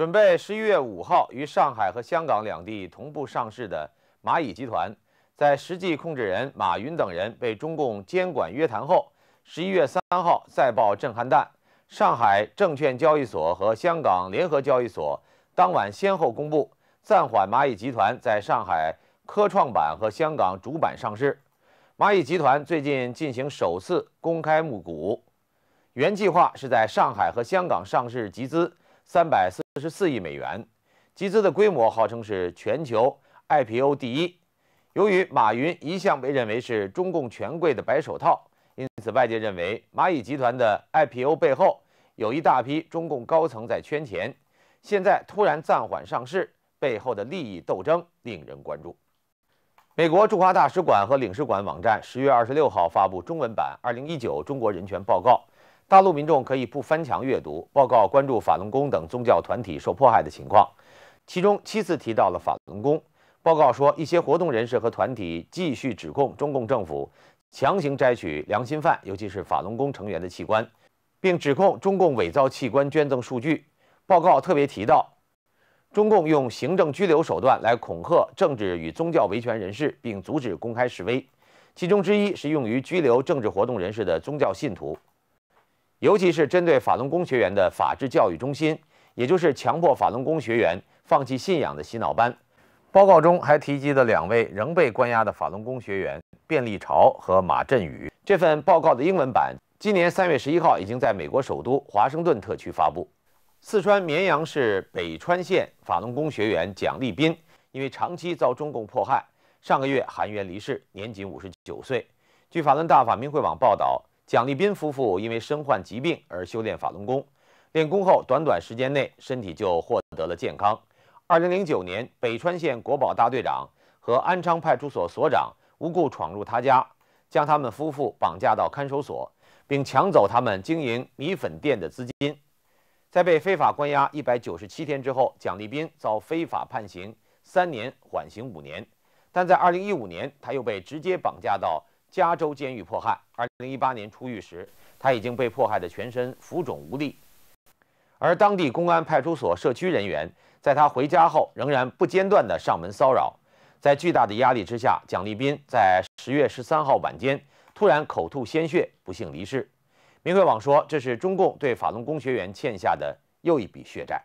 准备十一月五号于上海和香港两地同步上市的蚂蚁集团，在实际控制人马云等人被中共监管约谈后，十一月三号再爆震撼弹。上海证券交易所和香港联合交易所当晚先后公布暂缓蚂蚁集团在上海科创板和香港主板上市。蚂蚁集团最近进行首次公开募股，原计划是在上海和香港上市集资三百四。十四亿美元，集资的规模号称是全球 IPO 第一。由于马云一向被认为是中共权贵的白手套，因此外界认为蚂蚁集团的 IPO 背后有一大批中共高层在圈钱。现在突然暂缓上市，背后的利益斗争令人关注。美国驻华大使馆和领事馆网站十月二十六号发布中文版《二零一九中国人权报告》。大陆民众可以不翻墙阅读报告，关注法轮功等宗教团体受迫害的情况。其中七次提到了法轮功。报告说，一些活动人士和团体继续指控中共政府强行摘取良心犯，尤其是法轮功成员的器官，并指控中共伪造器官捐赠数据。报告特别提到，中共用行政拘留手段来恐吓政治与宗教维权人士，并阻止公开示威。其中之一是用于拘留政治活动人士的宗教信徒。尤其是针对法轮功学员的法治教育中心，也就是强迫法轮功学员放弃信仰的洗脑班。报告中还提及的两位仍被关押的法轮功学员卞立朝和马振宇。这份报告的英文版今年三月十一号已经在美国首都华盛顿特区发布。四川绵阳市北川县法轮功学员蒋立斌，因为长期遭中共迫害，上个月含冤离世，年仅五十九岁。据法轮大法明慧网报道。蒋立斌夫妇因为身患疾病而修炼法轮功，练功后短短时间内身体就获得了健康。二零零九年，北川县国保大队长和安昌派出所所长无故闯入他家，将他们夫妇绑架到看守所，并抢走他们经营米粉店的资金。在被非法关押一百九十七天之后，蒋立斌遭非法判刑三年缓刑五年，但在二零一五年，他又被直接绑架到。加州监狱迫害，二零一八年出狱时，他已经被迫害的全身浮肿无力。而当地公安派出所社区人员，在他回家后仍然不间断的上门骚扰。在巨大的压力之下，蒋立斌在十月十三号晚间突然口吐鲜血，不幸离世。明慧网说，这是中共对法轮功学员欠下的又一笔血债。